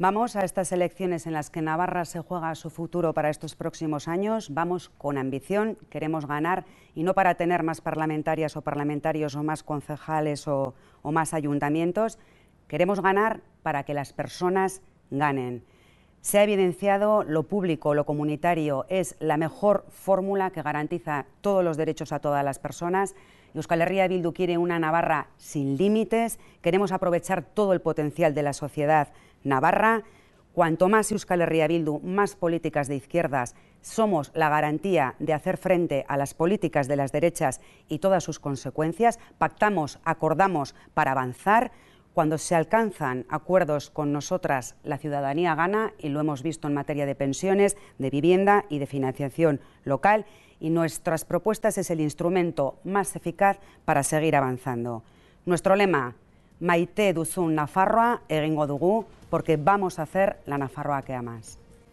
Vamos a estas elecciones en las que Navarra se juega su futuro para estos próximos años. Vamos con ambición, queremos ganar y no para tener más parlamentarias o parlamentarios o más concejales o, o más ayuntamientos. Queremos ganar para que las personas ganen. Se ha evidenciado lo público, lo comunitario, es la mejor fórmula que garantiza todos los derechos a todas las personas. Euskal Herria Bildu quiere una Navarra sin límites. Queremos aprovechar todo el potencial de la sociedad navarra. Cuanto más Euskal Herria Bildu, más políticas de izquierdas, somos la garantía de hacer frente a las políticas de las derechas y todas sus consecuencias. Pactamos, acordamos para avanzar. Cuando se alcanzan acuerdos con nosotras, la ciudadanía gana y lo hemos visto en materia de pensiones, de vivienda y de financiación local y nuestras propuestas es el instrumento más eficaz para seguir avanzando. Nuestro lema, Maite duzun Nafarroa egingo dugu, porque vamos a hacer la Nafarroa que amas.